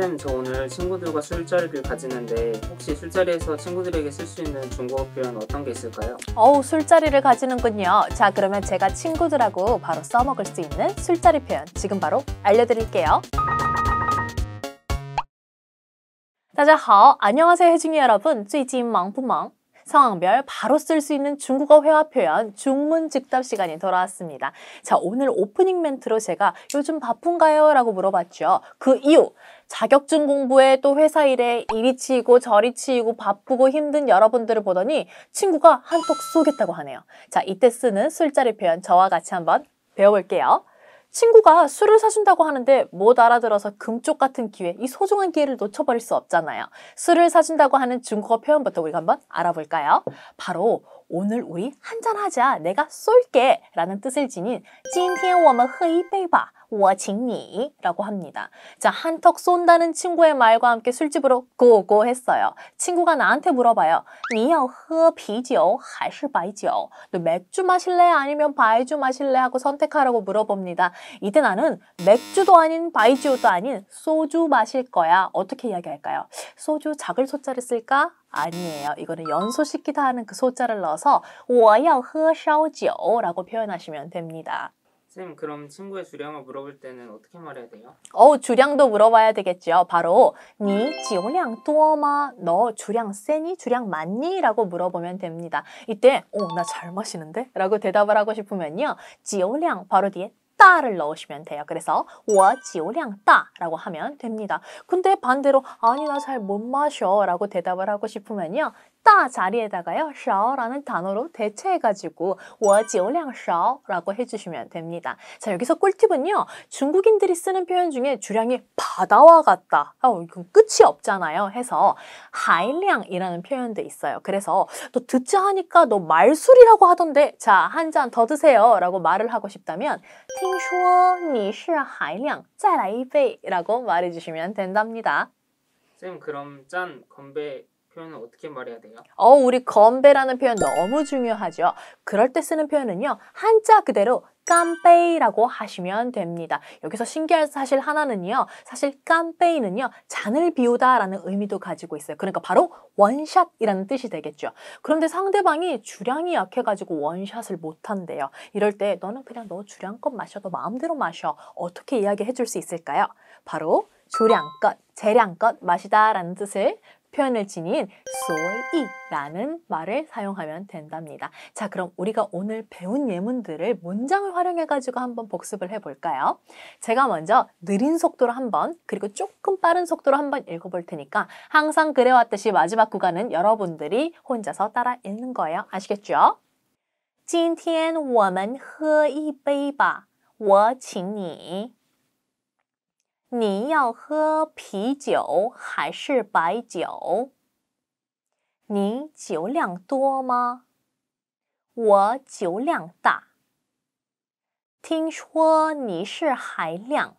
쌤, 저 오늘 친구들과 술자리를 가지는데 혹시 술자리에서 친구들에게 쓸 수 있는 중국어 표현 어떤 게 있을까요? 어우, 술자리를 가지는군요. 자, 그러면 제가 친구들하고 바로 써먹을 수 있는 술자리 표현 지금 바로 알려드릴게요. 大家好，안녕하세요，혜중이 여러분。最近忙不忙？ 상황별 바로 쓸 수 있는 중국어 회화 표현 중문 즉답 시간이 돌아왔습니다. 자 오늘 오프닝 멘트로 제가 요즘 바쁜가요? 라고 물어봤죠. 그 이유 자격증 공부에 또 회사 일에 이리 치이고 저리 치이고 바쁘고 힘든 여러분들을 보더니 친구가 한턱 쏘겠다고 하네요. 자 이때 쓰는 술자리 표현 저와 같이 한번 배워볼게요. 친구가 술을 사준다고 하는데 못 알아들어서 금쪽 같은 기회, 이 소중한 기회를 놓쳐버릴 수 없잖아요. 술을 사준다고 하는 중국어 표현부터 우리가 한번 알아볼까요? 바로 오늘 우리 한잔하자, 내가 쏠게 라는 뜻을 지닌 今天我们喝一杯吧 我请你라고 합니다. 자, 한턱 쏜다는 친구의 말과 함께 술집으로 고고 했어요. 친구가 나한테 물어봐요. 你要喝啤酒还是白酒?너 맥주 마실래 아니면 바이주 마실래 하고 선택하라고 물어봅니다. 이때 나는 맥주도 아닌 바이주도 아닌 소주 마실 거야. 어떻게 이야기할까요? 소주 작을 소자를 쓸까? 아니에요. 이거는 연소시키다 하는 그 소자를 넣어서 我要喝烧酒라고 표현하시면 됩니다. 선생님 그럼 친구의 주량을 물어볼 때는 어떻게 말해야 돼요? 어 주량도 물어봐야 되겠죠. 바로 니 지오량 또마 너 주량 세니 주량 많니? 라고 물어보면 됩니다. 이때 어나 잘 마시는데? 라고 대답을 하고 싶으면요. 지오량 바로 뒤에 따를 넣으시면 돼요. 그래서 지酒량 따라고 하면 됩니다. 근데 반대로 아니 나 잘 못 마셔 라고 대답을 하고 싶으면요. 다 자리에다가요 少라는 단어로 대체해가지고 我酒量少라고 해주시면 됩니다. 자 여기서 꿀팁은요 중국인들이 쓰는 표현 중에 주량이 바다와 같다. 어, 이건 끝이 없잖아요. 해서 하일량이라는 표현도 있어요. 그래서 너 듣자 하니까 너 말술이라고 하던데 자 한 잔 더 드세요 라고 말을 하고 싶다면 听说你是海量再来一杯라고 말해주시면 된답니다. 쌤 그럼 짠 건배 표현은 어떻게 말해야 돼요? 어, 우리 건배라는 표현 너무 중요하죠. 그럴 때 쓰는 표현은요. 한자 그대로 깜페이라고 하시면 됩니다. 여기서 신기한 사실 하나는요. 사실 깜페이는요. 잔을 비우다라는 의미도 가지고 있어요. 그러니까 바로 원샷이라는 뜻이 되겠죠. 그런데 상대방이 주량이 약해가지고 원샷을 못한대요. 이럴 때 너는 그냥 너 주량껏 마셔. 너 마음대로 마셔. 어떻게 이야기해줄 수 있을까요? 바로 조량껏, 재량껏 마시다라는 뜻을 표현을 지닌 소이라는 말을 사용하면 된답니다. 자, 그럼 우리가 오늘 배운 예문들을 문장을 활용해 가지고 한번 복습을 해 볼까요? 제가 먼저 느린 속도로 한번 그리고 조금 빠른 속도로 한번 읽어 볼 테니까 항상 그래 왔듯이 마지막 구간은 여러분들이 혼자서 따라 읽는 거예요. 아시겠죠? 今天我们喝一杯吧，我请你。你要喝啤酒还是白酒？你酒量多吗？我酒量大。听说你是海量，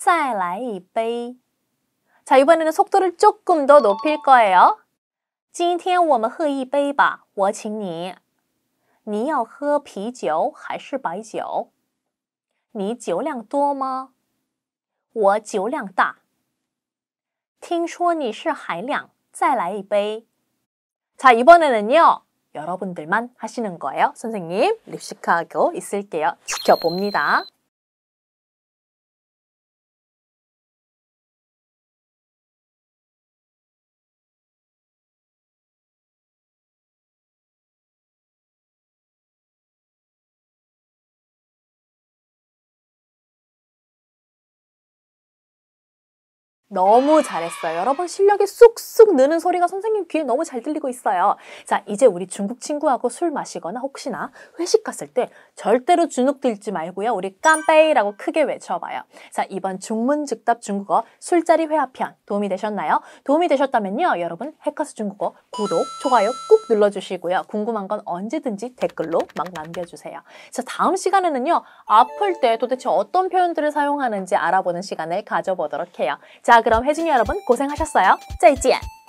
再来一杯。자이번에는속도를조금더높일거예요今天我们喝一杯吧，我请你。你要喝啤酒还是白酒？你酒量多吗？ 我酒量大。听说你是海量，再来一杯。자 이번에는요 여러분들만 하시는 거예요. 선생님 립식하고 있을게요. 지켜봅니다. 너무 잘했어요. 여러분 실력이 쑥쑥 느는 소리가 선생님 귀에 너무 잘 들리고 있어요. 자, 이제 우리 중국 친구하고 술 마시거나 혹시나 회식 갔을 때 절대로 주눅 들지 말고요. 우리 깜빼이라고 크게 외쳐봐요. 자, 이번 중문즉답 중국어 술자리 회화편 도움이 되셨나요? 도움이 되셨다면요. 여러분 해커스 중국어 구독, 좋아요 꾹 눌러주시고요. 궁금한 건 언제든지 댓글로 막 남겨주세요. 자, 다음 시간에는요. 아플 때 도대체 어떤 표현들을 사용하는지 알아보는 시간을 가져보도록 해요. 자, 그럼 혜진이 여러분 고생하셨어요. 짜이지안!